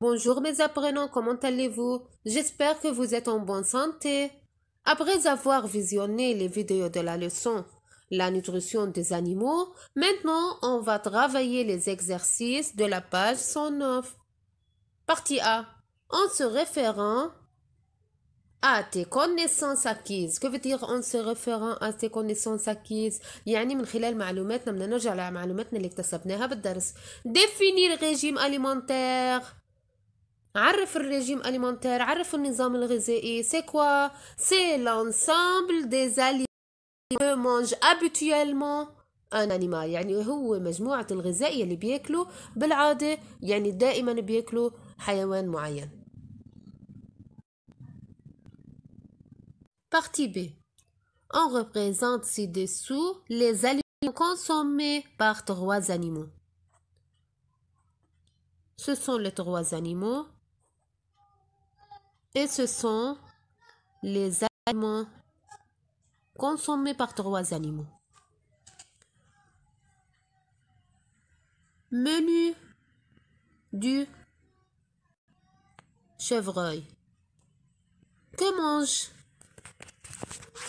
Bonjour mes apprenants, comment allez-vous J'espère que vous êtes en bonne santé. Après avoir visionné les vidéos de la leçon La nutrition des animaux, maintenant on va travailler les exercices de la page 109. Partie A. En se référant à tes connaissances acquises que veut dire en se référant à tes connaissances يعني من خلال معلوماتنا عرف alimentaire اليمونتير عرف النظام الغذائي سي C'est l'ensemble des aliments habituellement ان انيمال Partie B. On représente ci-dessous les aliments consommés par trois animaux. Ce sont les trois animaux et ce sont les aliments consommés par trois animaux. Menu du chevreuil. Que mange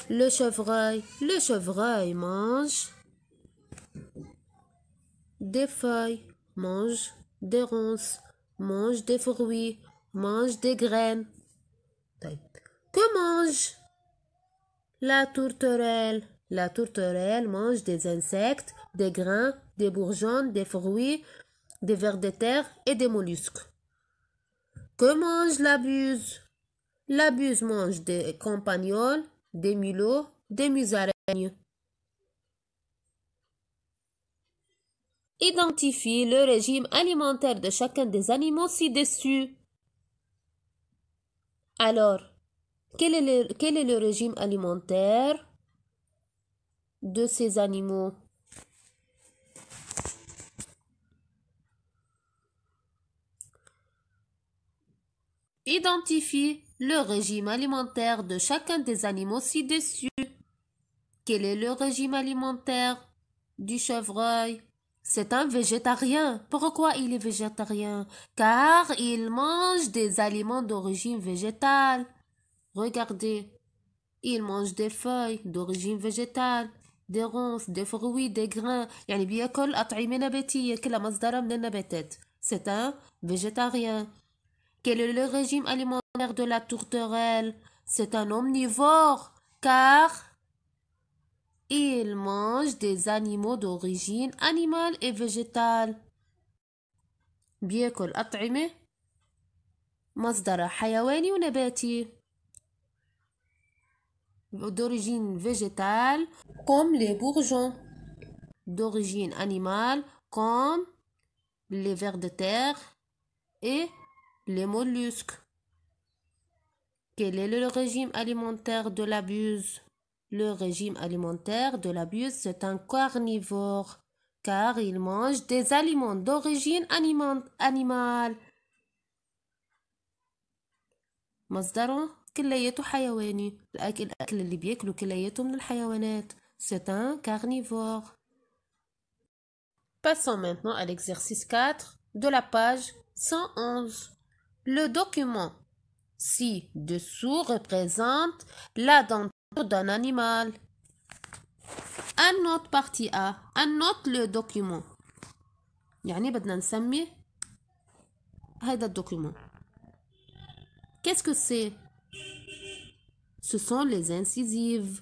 le chevreuil Le chevreuil mange des feuilles, mange des ronces, mange des fruits, mange des graines mange La tourterelle. La tourterelle mange des insectes, des grains, des bourgeons, des fruits, des vers de terre et des mollusques. Que mange la buse La buse mange des campagnols, des mulots, des musaraignes. Identifie le régime alimentaire de chacun des animaux ci-dessus. Alors, quel est le, régime alimentaire de ces animaux Identifie le régime alimentaire de chacun des animaux ci-dessus. Quel est le régime alimentaire du chevreuil C'est un végétarien. Pourquoi il est végétarien Car il mange des aliments d'origine végétale. Regardez, il mange des feuilles d'origine végétale, des ronces, des fruits, des grains. C'est un végétarien. Quel est le régime alimentaire de la tourterelle C'est un omnivore car il mange des animaux d'origine animale et végétale. بياكل أطعمة مصدر حيواني d'origine végétale comme les bourgeons, d'origine animale comme les vers de terre et les mollusques. Quel est le régime alimentaire de la buse Le régime alimentaire de la buse, c'est un carnivore car il mange des aliments d'origine animale. مصدره c'est un carnivore. Passons maintenant à l'exercice 4 de la page 111. Le document ci-dessous représente la dent d'un animal. Annote partie A. Annote le document. يعني بدنا نسمي Qu'est-ce que c'est ce sont les incisives.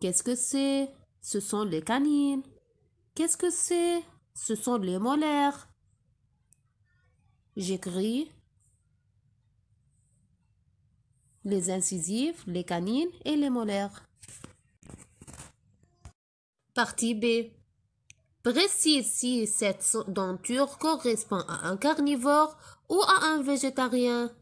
Qu'est-ce que c'est Ce sont les canines. Qu'est-ce que c'est Ce sont les molaires. J'écris les incisives, les canines et les molaires. Partie B. Précise si cette denture correspond à un carnivore ou à un végétarien.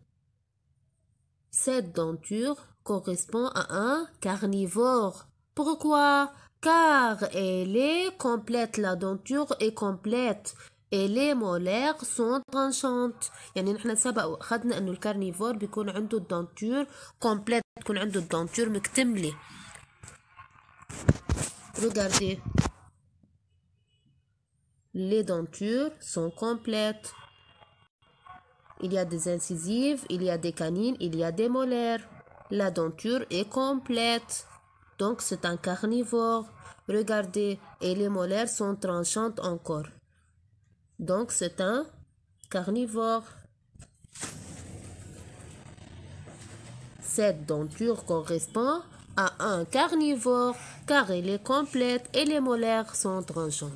Cette denture correspond à un carnivore. Pourquoi Car elle est complète, la denture est complète. Et les molaires sont tranchantes يعني نحن سبق خدنا انه الكارنيفور بيكون عنده الدنتور كومبليت عنده regardez les dentures sont complètes il y a des incisives, il y a des canines, il y a des molaires. La denture est complète. Donc c'est un carnivore. Regardez, et les molaires sont tranchantes encore. Donc c'est un carnivore. Cette denture correspond à un carnivore car elle est complète et les molaires sont tranchantes.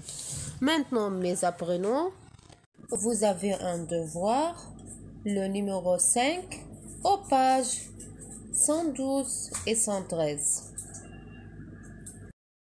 Maintenant, mes apprenants, vous avez un devoir le numéro 5 aux pages 112 et 113.